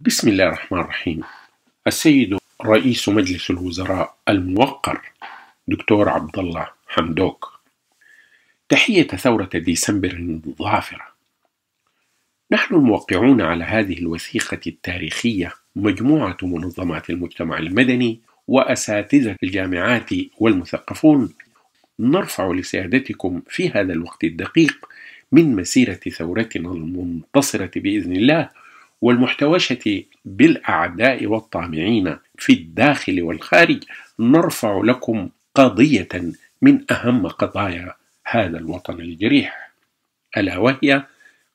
بسم الله الرحمن الرحيم السيد رئيس مجلس الوزراء الموقر دكتور عبد الله حمدوك تحية ثورة ديسمبر الظافرة نحن الموقعون على هذه الوثيقة التاريخية مجموعة منظمات المجتمع المدني وأساتذة الجامعات والمثقفون نرفع لسيادتكم في هذا الوقت الدقيق من مسيرة ثورتنا المنتصرة بإذن الله والمحتوشة بالأعداء والطامعين في الداخل والخارج نرفع لكم قضية من أهم قضايا هذا الوطن الجريح ألا وهي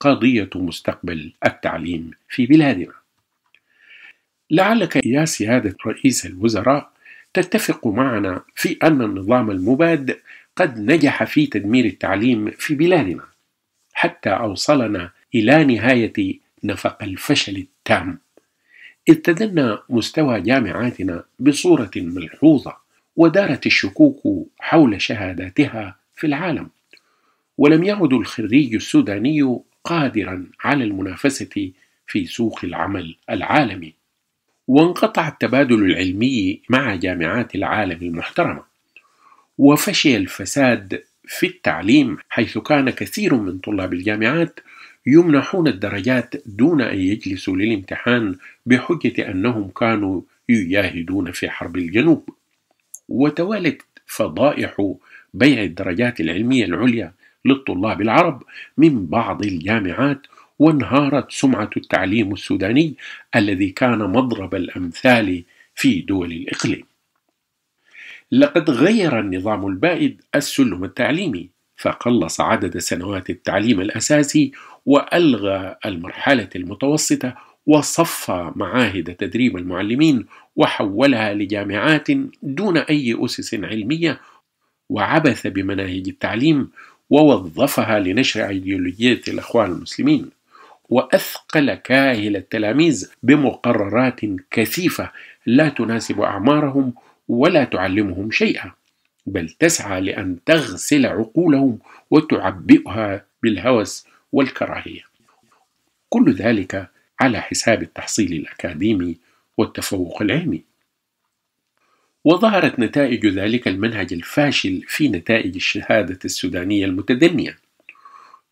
قضية مستقبل التعليم في بلادنا لعلك يا سيادة رئيس الوزراء تتفق معنا في أن النظام المباد قد نجح في تدمير التعليم في بلادنا حتى أوصلنا إلى نهاية نفق الفشل التام إذ تدنى مستوى جامعاتنا بصورة ملحوظة ودارت الشكوك حول شهاداتها في العالم ولم يعد الخريج السوداني قادرا على المنافسة في سوق العمل العالمي وانقطع التبادل العلمي مع جامعات العالم المحترمه وفشي الفساد في التعليم حيث كان كثير من طلاب الجامعات يمنحون الدرجات دون أن يجلسوا للامتحان بحجة أنهم كانوا يجاهدون في حرب الجنوب وتوالت فضائح بيع الدرجات العلمية العليا للطلاب العرب من بعض الجامعات وانهارت سمعة التعليم السوداني الذي كان مضرب الأمثال في دول الإقليم. لقد غير النظام البائد السلم التعليمي فقلص عدد سنوات التعليم الأساسي وألغى المرحلة المتوسطة وصفى معاهد تدريب المعلمين وحولها لجامعات دون أي أسس علمية وعبث بمناهج التعليم ووظفها لنشر أيديولوجية الأخوان المسلمين وأثقل كاهل التلاميذ بمقررات كثيفة لا تناسب أعمارهم ولا تعلمهم شيئا بل تسعى لأن تغسل عقولهم وتعبئها بالهوس والكراهية كل ذلك على حساب التحصيل الأكاديمي والتفوق العلمي وظهرت نتائج ذلك المنهج الفاشل في نتائج الشهادة السودانية المتدنية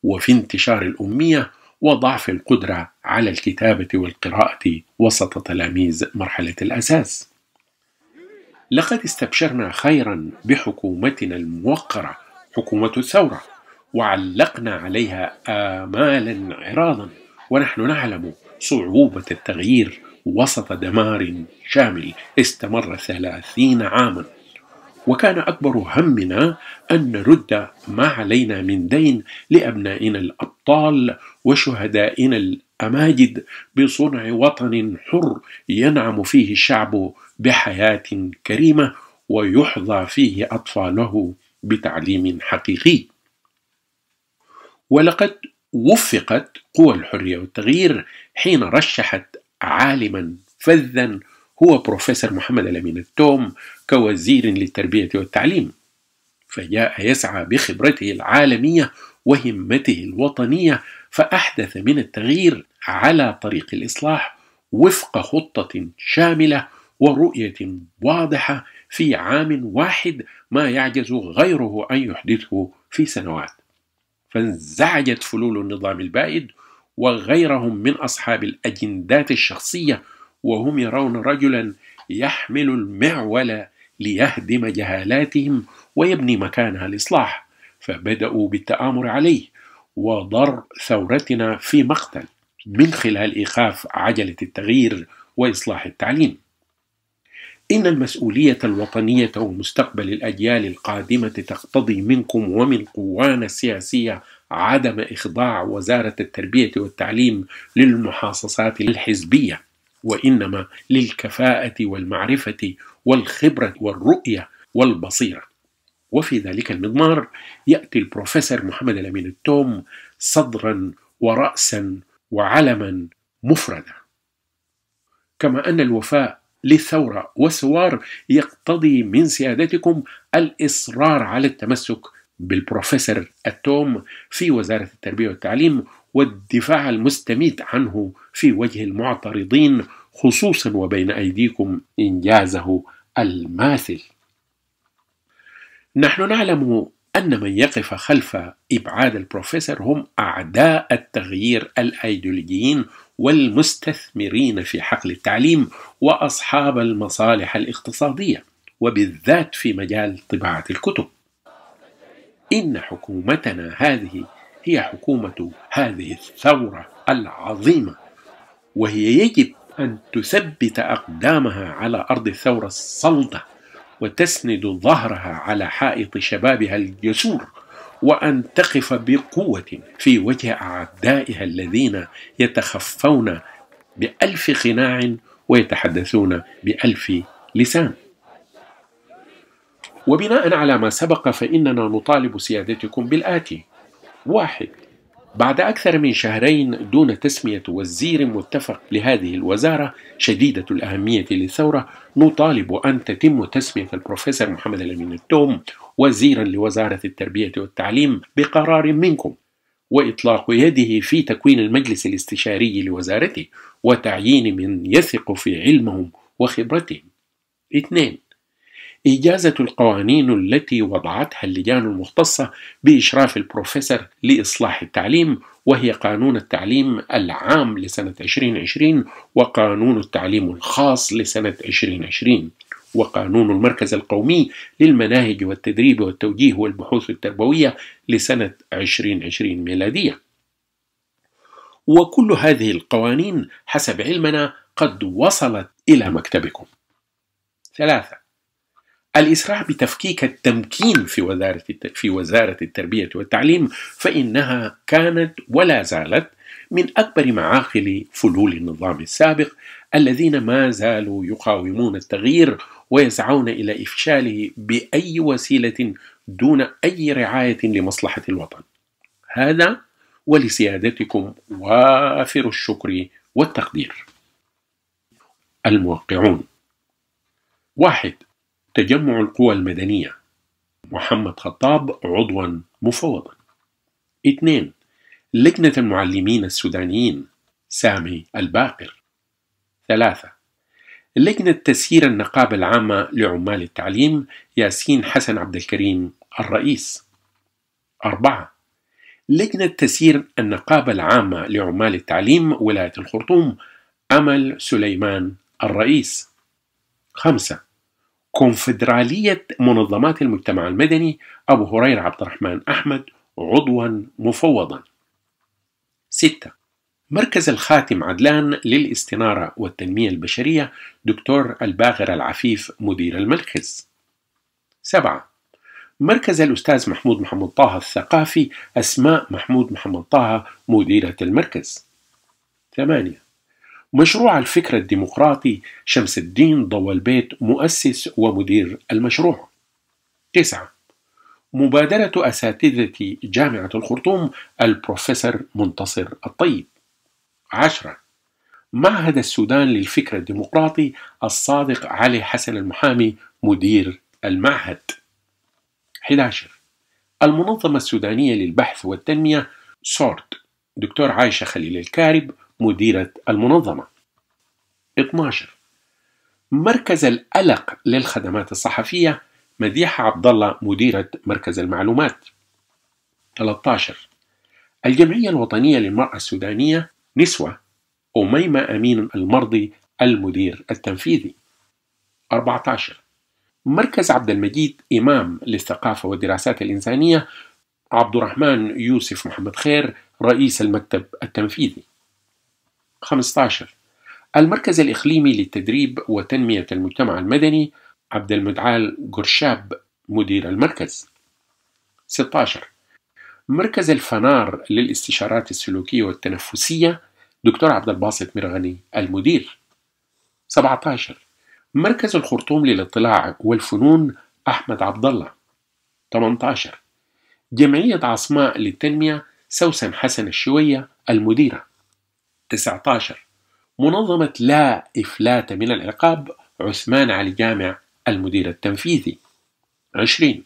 وفي انتشار الأمية وضعف القدرة على الكتابة والقراءة وسط تلاميذ مرحلة الأساس. لقد استبشرنا خيرا بحكومتنا الموقرة حكومة الثورة وعلقنا عليها آمالا عراضا ونحن نعلم صعوبة التغيير وسط دمار شامل استمر ثلاثين عاما وكان أكبر همنا أن نرد ما علينا من دين لأبنائنا الأبطال وشهدائنا الأماجد بصنع وطن حر ينعم فيه الشعب بحياة كريمة ويحظى فيه أطفاله بتعليم حقيقي ولقد وفقت قوى الحرية والتغيير حين رشحت عالما فذا هو بروفيسور محمد الأمين التوم كوزير للتربية والتعليم فجاء يسعى بخبرته العالمية وهمته الوطنية فأحدث من التغيير على طريق الإصلاح وفق خطة شاملة ورؤية واضحة في عام واحد ما يعجز غيره أن يحدثه في سنوات فانزعجت فلول النظام البائد وغيرهم من أصحاب الأجندات الشخصية وهم يرون رجلا يحمل المعول ليهدم جهالاتهم ويبني مكانها الإصلاح فبدأوا بالتآمر عليه وضر ثورتنا في مقتل من خلال إيقاف عجلة التغيير وإصلاح التعليم إن المسؤولية الوطنية ومستقبل الأجيال القادمة تقتضي منكم ومن قوانا السياسية عدم إخضاع وزارة التربية والتعليم للمحاصصات الحزبية وإنما للكفاءة والمعرفة والخبرة والرؤية والبصيرة وفي ذلك المضمار يأتي البروفيسور محمد الأمين التوم صدرا ورأسا وعلما مفردا كما أن الوفاء للثورة وسوار يقتضي من سيادتكم الإصرار على التمسك بالبروفيسور التوم في وزارة التربية والتعليم والدفاع المستميت عنه في وجه المعترضين خصوصا وبين أيديكم إنجازه الماثل نحن نعلم أن من يقف خلف إبعاد البروفيسور هم أعداء التغيير الأيديولوجيين والمستثمرين في حقل التعليم وأصحاب المصالح الاقتصادية وبالذات في مجال طباعة الكتب إن حكومتنا هذه هي حكومة هذه الثورة العظيمة وهي يجب أن تثبت أقدامها على أرض الثورة الصلدة وتسند ظهرها على حائط شبابها الجسور وأن تقف بقوة في وجه أعدائها الذين يتخفون بألف خناع ويتحدثون بألف لسان وبناء على ما سبق فإننا نطالب سيادتكم بالآتي واحد بعد أكثر من شهرين دون تسمية وزير متفق لهذه الوزارة شديدة الأهمية للثورة نطالب أن تتم تسمية البروفيسور محمد الأمين التوم وزيرا لوزارة التربية والتعليم بقرار منكم وإطلاق يده في تكوين المجلس الاستشاري لوزارته وتعيين من يثق في علمهم وخبرتهم. اثنين إجازة القوانين التي وضعتها اللجان المختصة بإشراف البروفيسور لإصلاح التعليم وهي قانون التعليم العام لسنة 2020 وقانون التعليم الخاص لسنة 2020 وقانون المركز القومي للمناهج والتدريب والتوجيه والبحوث التربوية لسنة 2020 ميلادية وكل هذه القوانين حسب علمنا قد وصلت إلى مكتبكم ثلاثة الإسراع بتفكيك التمكين في وزارة في وزارة التربية والتعليم فإنها كانت ولا زالت من أكبر معاقل فلول النظام السابق الذين ما زالوا يقاومون التغيير ويسعون إلى إفشاله بأي وسيلة دون أي رعاية لمصلحة الوطن. هذا ولسيادتكم وافر الشكر والتقدير. الموقعون واحد تجمع القوى المدنية محمد خطاب عضوا مفوضا اثنين لجنة المعلمين السودانيين سامي الباقر ثلاثة لجنة تسيير النقابة العامة لعمال التعليم ياسين حسن عبد الكريم الرئيس أربعة لجنة تسيير النقابة العامة لعمال التعليم ولاية الخرطوم أمل سليمان الرئيس خمسة كونفدرالية منظمات المجتمع المدني أبو هريرة عبد الرحمن أحمد عضوا مفوضا 6. مركز الخاتم عدلان للاستنارة والتنمية البشرية دكتور الباغر العفيف مدير المركز 7. مركز الأستاذ محمود محمد طه الثقافي أسماء محمود محمد طه مديرة المركز 8 مشروع الفكر الديمقراطي شمس الدين ضوى البيت مؤسس ومدير المشروع تسعة مبادرة أساتذة جامعة الخرطوم البروفيسور منتصر الطيب عشرة معهد السودان للفكر الديمقراطي الصادق علي حسن المحامي مدير المعهد 11 المنظمة السودانية للبحث والتنمية سورت دكتور عايشة خليل الكارب مديرة المنظمة 12 مركز القلق للخدمات الصحفية مديحة عبد الله مديرة مركز المعلومات 13 الجمعية الوطنية للمرأة السودانية نسوة أميمة أمين المرضي المدير التنفيذي 14 مركز عبد المجيد إمام للثقافة والدراسات الإنسانية عبد الرحمن يوسف محمد خير رئيس المكتب التنفيذي 15 المركز الإقليمي للتدريب وتنمية المجتمع المدني عبد المدعال قرشاب مدير المركز 16 مركز الفنار للاستشارات السلوكية والتنفسية دكتور عبد الباسط مرغني المدير 17 مركز الخرطوم للاطلاع والفنون أحمد عبد الله 18 جمعية عصماء للتنمية سوسن حسن الشوية المديرة 19 منظمة لا إفلات من العقاب عثمان علي جامع المدير التنفيذي 20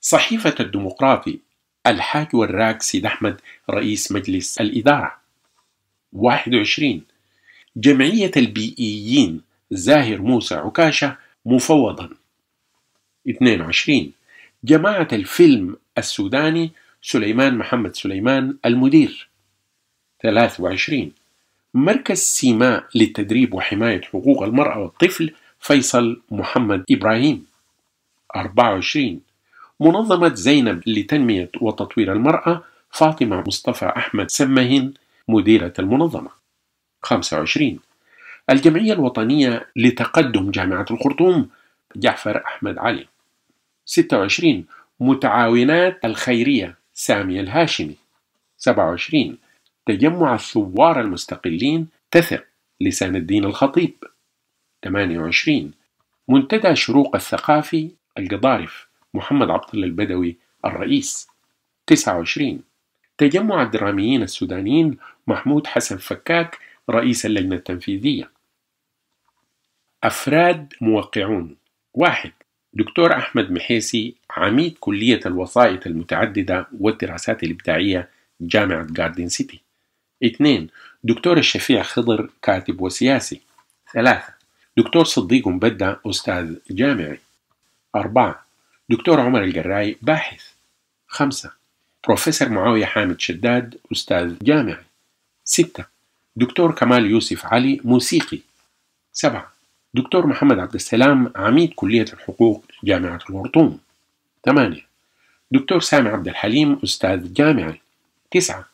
صحيفة الديمقراطي الحاج والراك سيد أحمد رئيس مجلس الإدارة 21 جمعية البيئيين زاهر موسى عكاشة مفوضا 22 جماعة الفيلم السوداني سليمان محمد سليمان المدير 23 مركز سيماء للتدريب وحماية حقوق المرأة والطفل فيصل محمد إبراهيم 24 منظمة زينب لتنمية وتطوير المرأة فاطمة مصطفى أحمد سمهن مديرة المنظمة 25 الجمعية الوطنية لتقدم جامعة الخرطوم جعفر أحمد علي 26 متعاونات الخيرية سامي الهاشمي 27 تجمع الثوار المستقلين تثق لسان الدين الخطيب 28 منتدى شروق الثقافي القضارف محمد عبد الله البدوي الرئيس 29 تجمع الدراميين السودانيين محمود حسن فكاك رئيس اللجنة التنفيذية أفراد موقعون واحد دكتور أحمد محيسي عميد كلية الوسائط المتعددة والدراسات الإبداعية جامعة جاردن سيتي 2. دكتور الشفيع خضر كاتب وسياسي 3. دكتور صديق مبدع أستاذ جامعي 4. دكتور عمر الجراي باحث 5. بروفيسور معاوية حامد شداد أستاذ جامعي 6. دكتور كمال يوسف علي موسيقي 7. دكتور محمد عبد السلام عميد كلية الحقوق جامعة الخرطوم 8 دكتور سامي عبد الحليم أستاذ جامعي 9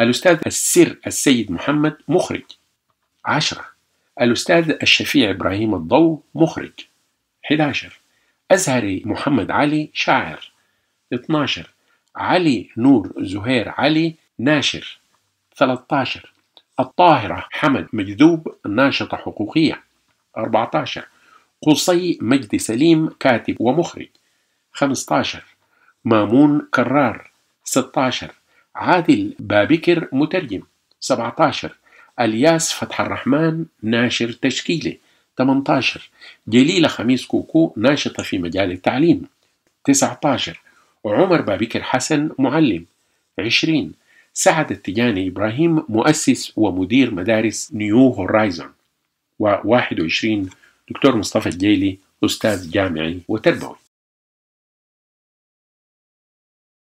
الأستاذ السر السيد محمد مخرج 10 الأستاذ الشفيع إبراهيم الضو مخرج 11 أزهري محمد علي شاعر 12 علي نور زهير علي ناشر 13 الطاهرة حمد مجذوب ناشطة حقوقية 14 قصي مجدي سليم كاتب ومخرج 15 مامون كرار 16 عادل بابكر مترجم 17 الياس فتح الرحمن ناشر تشكيلي 18 جليلة خميس كوكو ناشطة في مجال التعليم 19 عمر بابكر حسن معلم 20 سعد التجاني إبراهيم مؤسس ومدير مدارس نيو هورايزون و21 دكتور مصطفى الجيلي أستاذ جامعي وتربوي